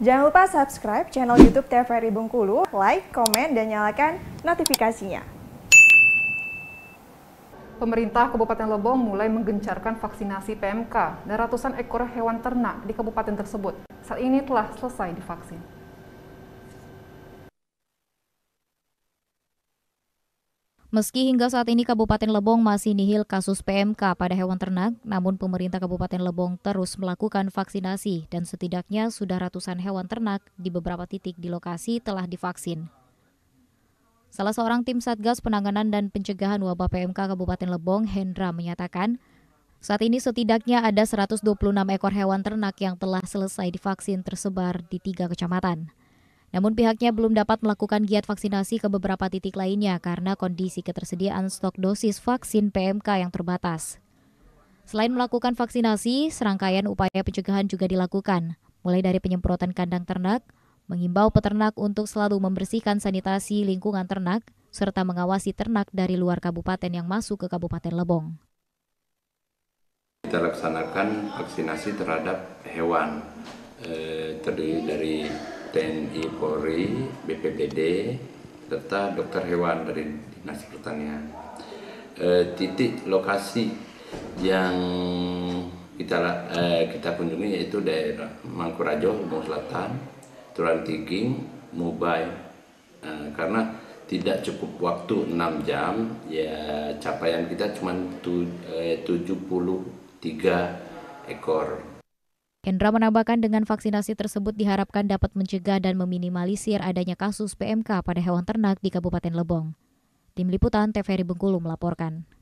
Jangan lupa subscribe channel YouTube TVRI Bengkulu, like, komen, dan nyalakan notifikasinya. Pemerintah Kabupaten Lebong mulai menggencarkan vaksinasi PMK dan ratusan ekor hewan ternak di kabupaten tersebut. Saat ini telah selesai divaksin. Meski hingga saat ini Kabupaten Lebong masih nihil kasus PMK pada hewan ternak, namun pemerintah Kabupaten Lebong terus melakukan vaksinasi dan setidaknya sudah ratusan hewan ternak di beberapa titik di lokasi telah divaksin. Salah seorang tim Satgas Penanganan dan Pencegahan Wabah PMK Kabupaten Lebong, Hendra, menyatakan saat ini setidaknya ada 126 ekor hewan ternak yang telah selesai divaksin tersebar di tiga kecamatan. Namun pihaknya belum dapat melakukan giat vaksinasi ke beberapa titik lainnya karena kondisi ketersediaan stok dosis vaksin PMK yang terbatas. Selain melakukan vaksinasi, serangkaian upaya pencegahan juga dilakukan, mulai dari penyemprotan kandang ternak, mengimbau peternak untuk selalu membersihkan sanitasi lingkungan ternak, serta mengawasi ternak dari luar kabupaten yang masuk ke Kabupaten Lebong kita laksanakan vaksinasi terhadap hewan eh, terdiri dari TNI Polri, BPBD, serta dokter hewan dari Dinas Pertanian. E, titik lokasi yang kita e, kita kunjungi yaitu daerah Mangkurajo, Lombok Selatan, Turan Tiging, Mubai, e, karena tidak cukup waktu 6 jam ya capaian kita cuma tu, e, 73 ekor Hendra menambahkan dengan vaksinasi tersebut diharapkan dapat mencegah dan meminimalisir adanya kasus PMK pada hewan ternak di Kabupaten Lebong. Tim Liputan TVRI Bengkulu melaporkan.